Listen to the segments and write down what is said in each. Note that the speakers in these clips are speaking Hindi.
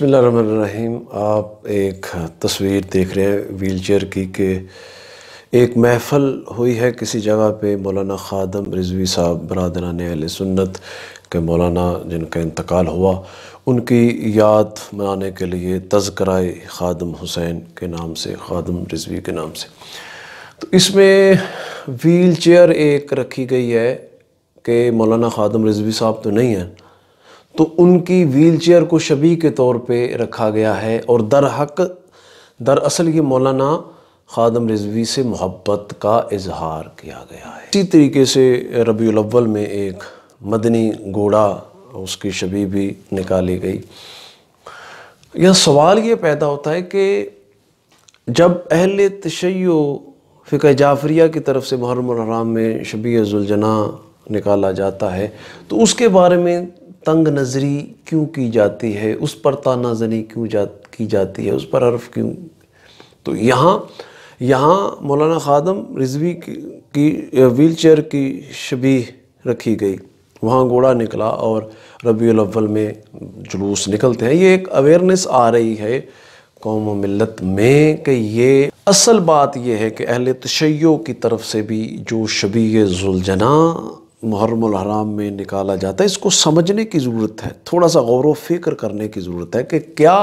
रहीम आप एक तस्वीर देख रहे हैं व्हील चेयर की कि एक महफ़ल हुई है किसी जगह पे मौलाना ख़ादम रिजवी साहब बरदरान अल सुन्नत के मौलाना जिनका इंतकाल हुआ उनकी याद मनाने के लिए तस्कराए ख़ादम हुसैन के नाम से ख़ादम रिजवी के नाम से तो इसमें व्हील चेयर एक रखी गई है कि मौलाना ख़ादम रिजवी साहब तो नहीं हैं तो उनकी व्हीलचेयर को शबी के तौर पे रखा गया है और दर हक दरअसल ये मौलाना खादम रिजवी से मोहब्बत का इजहार किया गया है इसी तरीके से रबी अव्वल में एक मदनी घोड़ा उसकी शबी भी निकाली गई यह सवाल ये पैदा होता है कि जब अहल तशै फ़िक जाफरिया की तरफ से मुहरम में शबी जुलजना निकाला जाता है तो उसके बारे में तंग नज़री क्यों की जाती है उस पर ताना जनी क्यों जा की जाती है उस पर हर्फ क्यों तो यहाँ यहाँ मौलाना खादम रिजवी की, की व्हील चेयर की शबी रखी गई वहाँ घोड़ा निकला और रबी अव्वल में जुलूस निकलते हैं ये एक अवेयरनेस आ रही है कौम मिलत में कि ये असल बात यह है कि अहल तशैयों की तरफ से भी जो शबी जुलझना मुहर्रम हराम में निकाला जाता है इसको समझने की ज़रूरत है थोड़ा सा गौर फिक्र करने की ज़रूरत है कि क्या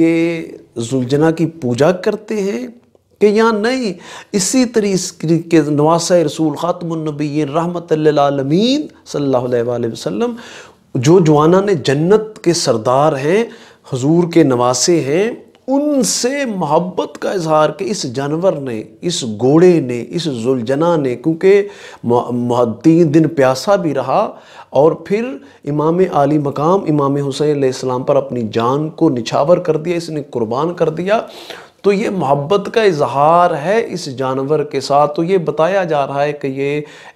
ये जुलझना की पूजा करते हैं कि यहाँ नहीं इसी तरीके नवास रसूल ख़ातमनबी रहमत आलमीन सल्ला वसम जो जवाना ने जन्नत के सरदार हैं हजूर के नवासे हैं उनसे मोहब्बत का इजहार कि इस जानवर ने इस घोड़े ने इस जुलझना ने क्योंकि तीन दिन प्यासा भी रहा और फिर इमाम आली मकाम इमाम हुसैन पर अपनी जान को निछावर कर दिया इसने कुर्बान कर दिया तो ये मोहब्बत का इजहार है इस जानवर के साथ तो ये बताया जा रहा है कि ये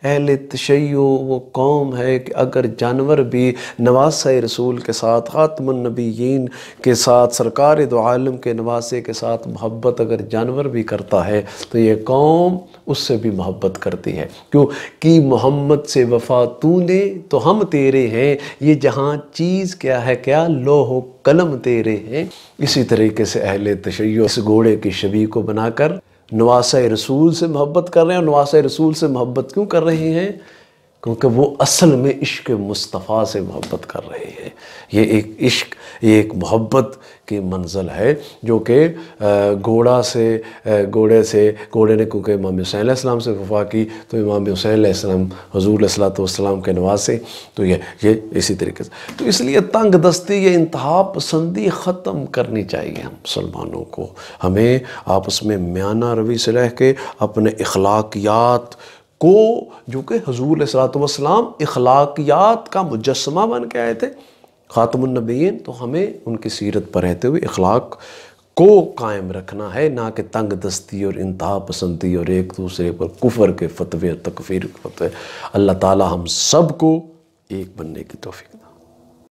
अहल तशैयो वो कौम है कि अगर जानवर भी नवास रसूल के साथ ख़ातमनबीन के साथ सरकार दोम के नवासे के साथ मोहब्बत अगर जानवर भी करता है तो ये कौम उससे भी मोहब्बत करती है क्योंकि मोहम्मद से वफा तू ने तो हम तेरे हैं ये जहाँ चीज़ क्या है क्या लोहो कलम तेरे हैं इसी तरीके से अहल तशैय इस गो घोड़े की शबी को बनाकर नवासा रसूल से मोहब्बत कर रहे हैं और नवासा रसूल से मोहब्बत क्यों कर रहे हैं क्योंकि वो असल में इश्क मुस्तफ़ा से मोहब्बत कर रहे हैं ये एक इश्क ये एक मोहब्बत की मंजिल है जो कि घोड़ा से घोड़े से घोड़े ने क्योंकि इमाम हुसैन सलाम से वफा की तो इमाम हुसैन सलाम हजूर सलाम के नवाज से तो ये ये इसी तरीके से तो इसलिए तंग दस्ती ये इंतहा पसंदी ख़त्म करनी चाहिए हम मुसलमानों को हमें आपस में म्याना रवि से रह के अपने अखलाकियात को जो कि हजूर सलातम अखलाकियात का मुजस्मा बन के आए थे ख़ातमनबीन तो हमें उनकी सीरत पर रहते हुए अखलाक को कायम रखना है ना कि तंग दस्ती और इंतहा पसंदी और एक दूसरे पर कुफर के फतवे तकफीर के फतवे अल्लाह ताली हम सब को एक बनने की तोफ़ी